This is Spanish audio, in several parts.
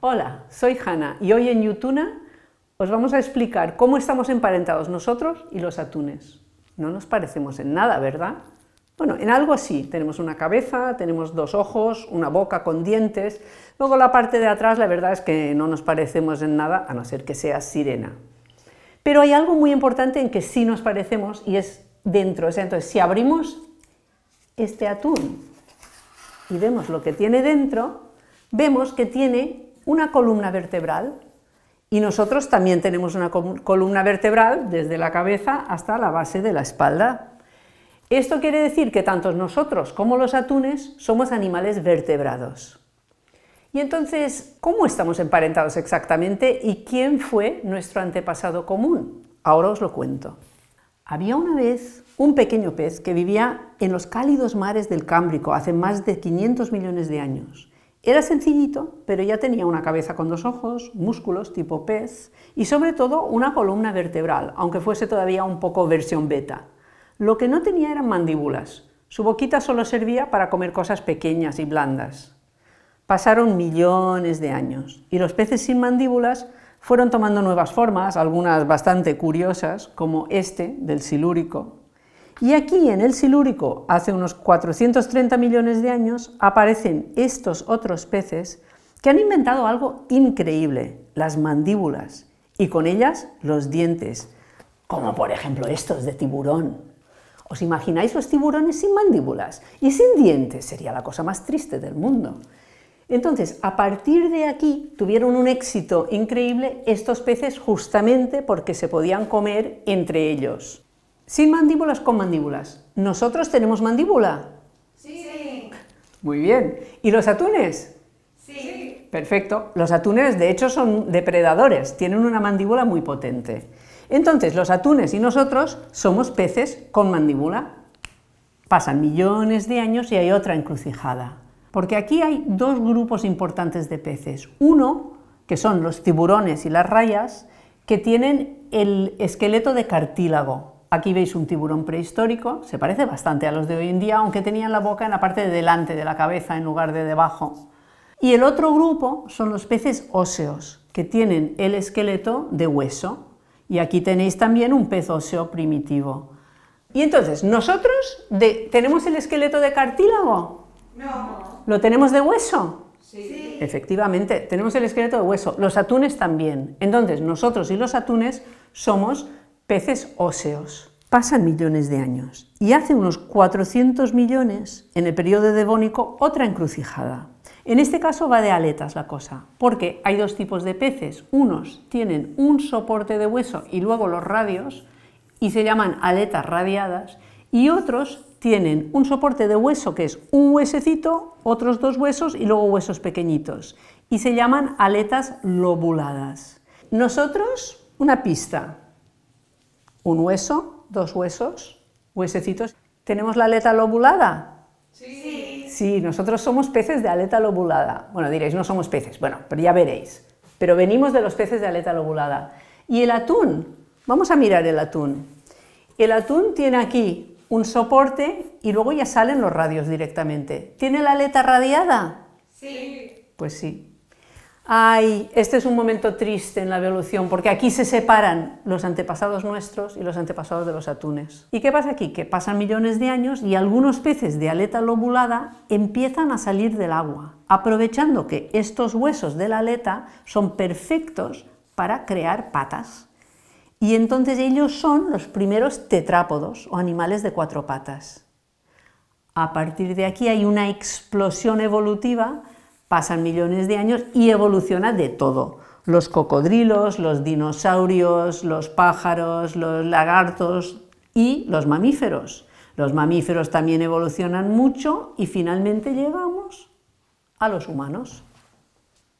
Hola, soy Hanna y hoy en YouTube os vamos a explicar cómo estamos emparentados nosotros y los atunes. No nos parecemos en nada, ¿verdad? Bueno, en algo así. Tenemos una cabeza, tenemos dos ojos, una boca con dientes. Luego la parte de atrás, la verdad es que no nos parecemos en nada, a no ser que sea sirena. Pero hay algo muy importante en que sí nos parecemos y es dentro. entonces, si abrimos este atún y vemos lo que tiene dentro, vemos que tiene una columna vertebral y nosotros también tenemos una columna vertebral desde la cabeza hasta la base de la espalda. Esto quiere decir que tanto nosotros como los atunes somos animales vertebrados. Y entonces, ¿cómo estamos emparentados exactamente y quién fue nuestro antepasado común? Ahora os lo cuento. Había una vez un pequeño pez que vivía en los cálidos mares del Cámbrico hace más de 500 millones de años. Era sencillito, pero ya tenía una cabeza con dos ojos, músculos tipo pez y sobre todo una columna vertebral, aunque fuese todavía un poco versión beta. Lo que no tenía eran mandíbulas. Su boquita solo servía para comer cosas pequeñas y blandas. Pasaron millones de años y los peces sin mandíbulas fueron tomando nuevas formas, algunas bastante curiosas, como este del silúrico. Y aquí en el silúrico, hace unos 430 millones de años, aparecen estos otros peces que han inventado algo increíble, las mandíbulas, y con ellas los dientes, como por ejemplo estos de tiburón. ¿Os imagináis los tiburones sin mandíbulas? Y sin dientes sería la cosa más triste del mundo. Entonces, a partir de aquí tuvieron un éxito increíble estos peces justamente porque se podían comer entre ellos. Sin mandíbulas, con mandíbulas. ¿Nosotros tenemos mandíbula? Sí. Muy bien. ¿Y los atunes? Sí. Perfecto. Los atunes, de hecho, son depredadores, tienen una mandíbula muy potente. Entonces, los atunes y nosotros somos peces con mandíbula. Pasan millones de años y hay otra encrucijada. Porque aquí hay dos grupos importantes de peces. Uno, que son los tiburones y las rayas, que tienen el esqueleto de cartílago. Aquí veis un tiburón prehistórico, se parece bastante a los de hoy en día, aunque tenían la boca en la parte de delante de la cabeza en lugar de debajo. Y el otro grupo son los peces óseos, que tienen el esqueleto de hueso. Y aquí tenéis también un pez óseo primitivo. Y entonces, ¿nosotros tenemos el esqueleto de cartílago? No. ¿Lo tenemos de hueso? Sí. Efectivamente, tenemos el esqueleto de hueso. Los atunes también. Entonces, nosotros y los atunes somos peces óseos. Pasan millones de años y hace unos 400 millones, en el periodo devónico, otra encrucijada. En este caso va de aletas la cosa, porque hay dos tipos de peces. Unos tienen un soporte de hueso y luego los radios, y se llaman aletas radiadas, y otros tienen un soporte de hueso que es un huesecito, otros dos huesos y luego huesos pequeñitos. Y se llaman aletas lobuladas. Nosotros, una pista, un hueso, dos huesos, huesecitos. ¿Tenemos la aleta lobulada? Sí. Sí, nosotros somos peces de aleta lobulada. Bueno, diréis, no somos peces, bueno, pero ya veréis. Pero venimos de los peces de aleta lobulada. Y el atún, vamos a mirar el atún. El atún tiene aquí un soporte y luego ya salen los radios directamente. ¿Tiene la aleta radiada? Sí. Pues sí. Ay, este es un momento triste en la evolución, porque aquí se separan los antepasados nuestros y los antepasados de los atunes. ¿Y qué pasa aquí? Que pasan millones de años y algunos peces de aleta lobulada empiezan a salir del agua, aprovechando que estos huesos de la aleta son perfectos para crear patas. Y entonces ellos son los primeros tetrápodos o animales de cuatro patas. A partir de aquí hay una explosión evolutiva, pasan millones de años y evoluciona de todo. Los cocodrilos, los dinosaurios, los pájaros, los lagartos y los mamíferos. Los mamíferos también evolucionan mucho y finalmente llegamos a los humanos.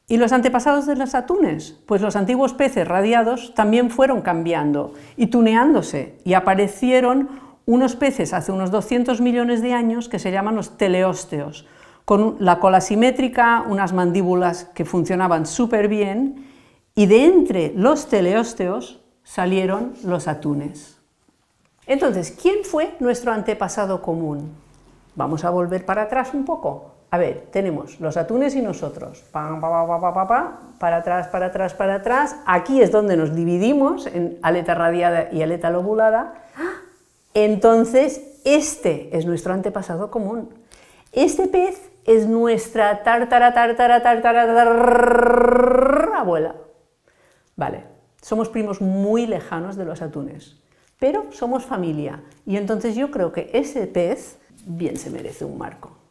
¿Y los antepasados de los atunes? Pues los antiguos peces radiados también fueron cambiando y tuneándose y aparecieron unos peces hace unos 200 millones de años que se llaman los teleósteos, con la cola simétrica, unas mandíbulas que funcionaban súper bien y de entre los teleósteos salieron los atunes. Entonces, ¿quién fue nuestro antepasado común? Vamos a volver para atrás un poco. A ver, tenemos los atunes y nosotros. para atrás, para atrás, para atrás. Aquí es donde nos dividimos en aleta radiada y aleta lobulada. Ah. Entonces, este es nuestro antepasado común. Este pez es nuestra tartara, tartara, tartara, tartara abuela. Vale, somos primos muy lejanos de los atunes, pero somos familia. Y entonces yo creo que ese pez bien se merece un marco.